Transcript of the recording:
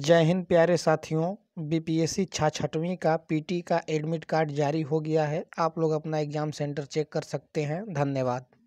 जय हिंद प्यारे साथियों बीपीएससी छाछठवीं का पीटी का एडमिट कार्ड जारी हो गया है आप लोग अपना एग्ज़ाम सेंटर चेक कर सकते हैं धन्यवाद